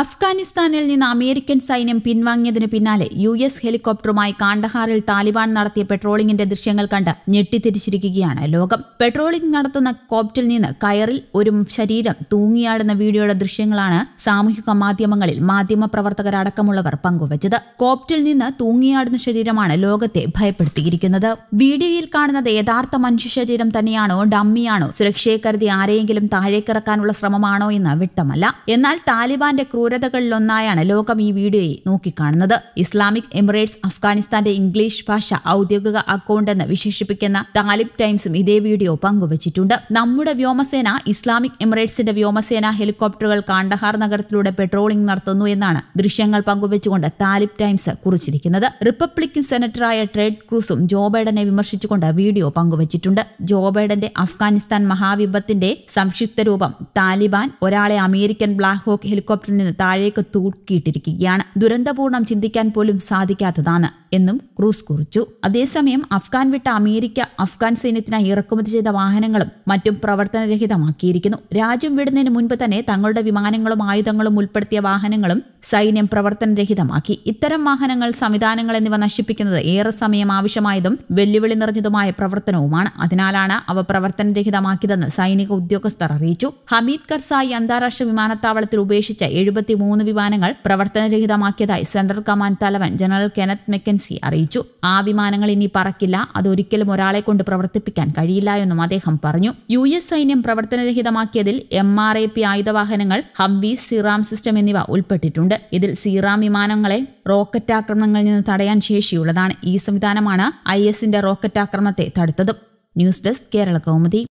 അഫ്ഗാനിസ്ഥാനിൽ നിന്ന് അമേരിക്കൻ സൈന്യം പിൻവാങ്ങിയതിന് പിന്നാലെ യു എസ് ഹെലികോപ്റ്ററുമായി കാണ്ടഹാറിൽ താലിബാൻ നടത്തിയ പെട്രോളിംഗിന്റെ ദൃശ്യങ്ങൾ കണ്ട് ഞെട്ടിത്തിരിച്ചിരിക്കുകയാണ് ലോകം പെട്രോളിംഗ് നടത്തുന്ന കോപ്റ്റിൽ നിന്ന് കയറിൽ ഒരു ശരീരം തൂങ്ങിയാടുന്ന വീഡിയോയുടെ ദൃശ്യങ്ങളാണ് സാമൂഹിക മാധ്യമങ്ങളിൽ മാധ്യമ പ്രവർത്തകരടക്കമുള്ളവർ പങ്കുവച്ചത് കോപ്റ്റിൽ നിന്ന് തൂങ്ങിയാടുന്ന ശരീരമാണ് ലോകത്തെ ഭയപ്പെടുത്തിയിരിക്കുന്നത് വീഡിയോയിൽ കാണുന്നത് യഥാർത്ഥ മനുഷ്യ ശരീരം തന്നെയാണോ ഡമ്മിയാണോ സുരക്ഷയെ കരുതി ആരെയെങ്കിലും താഴേക്കിറക്കാനുള്ള ശ്രമമാണോ എന്ന് വ്യക്തമല്ല എന്നാൽ താലിബാന്റെ ക്രൂ ക്രൂരതകളിലൊന്നായാണ് ലോകം ഈ വീഡിയോയെ നോക്കിക്കാണുന്നത് ഇസ്ലാമിക് എമിറേറ്റ്സ് അഫ്ഗാനിസ്ഥാന്റെ ഇംഗ്ലീഷ് ഭാഷ ഔദ്യോഗിക അക്കൗണ്ട് എന്ന് വിശേഷിപ്പിക്കുന്ന താലിബ് ടൈംസും ഇതേ വീഡിയോ പങ്കുവച്ചിട്ടുണ്ട് നമ്മുടെ വ്യോമസേന ഇസ്ലാമിക് എമിറേറ്റ്സിന്റെ വ്യോമസേന ഹെലികോപ്റ്ററുകൾ കാണ്ടഹാർ നഗരത്തിലൂടെ പെട്രോളിംഗ് നടത്തുന്നു എന്നാണ് ദൃശ്യങ്ങൾ പങ്കുവച്ചുകൊണ്ട് താലിബ് ടൈംസ് കുറിച്ചിരിക്കുന്നത് റിപ്പബ്ലിക്കൻ സെനറ്ററായ ട്രേഡ് ക്രൂസും ജോ ബൈഡനെ വിമർശിച്ചുകൊണ്ട് വീഡിയോ പങ്കുവച്ചിട്ടുണ്ട് ജോ ബൈഡന്റെ അഫ്ഗാനിസ്ഥാൻ മഹാവിപത്തിന്റെ സംക്ഷിപ്ത രൂപം താലിബാൻ ഒരാളെ അമേരിക്കൻ ബ്ലാക്ക് ഹോക്ക് ഹെലികോപ്റ്ററിൽ നിന്ന് താഴേക്ക് തൂക്കിയിട്ടിരിക്കുകയാണ് ദുരന്തപൂർണം ചിന്തിക്കാൻ പോലും സാധിക്കാത്തതാണ് എന്നും ക്രൂസ് കുറിച്ചു അതേസമയം അഫ്ഗാൻ വിട്ട അമേരിക്ക അഫ്ഗാൻ സൈന്യത്തിനായി ഇറക്കുമതി ചെയ്ത വാഹനങ്ങളും മറ്റും പ്രവർത്തനരഹിതമാക്കിയിരിക്കുന്നു രാജ്യം വിടുന്നതിന് മുൻപ് തന്നെ തങ്ങളുടെ വിമാനങ്ങളും ആയുധങ്ങളും ഉൾപ്പെടുത്തിയ വാഹനങ്ങളും സൈന്യം പ്രവർത്തനരഹിതമാക്കി ഇത്തരം വാഹനങ്ങൾ സംവിധാനങ്ങൾ എന്നിവ നശിപ്പിക്കുന്നത് ഏറെ സമയം ആവശ്യമായതും വെല്ലുവിളി നിറഞ്ഞതുമായ പ്രവർത്തനവുമാണ് അതിനാലാണ് അവ പ്രവർത്തനരഹിതമാക്കിയതെന്ന് സൈനിക ഉദ്യോഗസ്ഥർ അറിയിച്ചു ഹമീദ് കർസായി അന്താരാഷ്ട്ര വിമാനത്താവളത്തിൽ ഉപേക്ഷിച്ച എഴുപത്തിമൂന്ന് വിമാനങ്ങൾ പ്രവർത്തനരഹിതമാക്കിയതായി സെൻട്രൽ കമാൻഡ് തലവൻ ജനറൽ കെനത് മെക്കൻ ഏജൻസി അറിയിച്ചു ആ വിമാനങ്ങൾ ഇനി പറക്കില്ല അതൊരിക്കലും ഒരാളെ കൊണ്ട് പ്രവർത്തിപ്പിക്കാൻ കഴിയില്ല എന്നും അദ്ദേഹം പറഞ്ഞു യു എസ് സൈന്യം പ്രവർത്തനരഹിതമാക്കിയതിൽ എം ആർ എ പി ആയുധവാഹനങ്ങൾ ഹംബി സിറാം സിസ്റ്റം എന്നിവ ഉൾപ്പെട്ടിട്ടുണ്ട് ഇതിൽ സിറാം വിമാനങ്ങളെ റോക്കറ്റ് ആക്രമണങ്ങളിൽ നിന്ന് തടയാൻ ശേഷിയുള്ളതാണ് ഈ സംവിധാനമാണ് ഐ എസിന്റെ റോക്കറ്റ് ആക്രമണത്തെ തടുത്തതും ന്യൂസ് ഡെസ്ക് കേരള കൗമുദി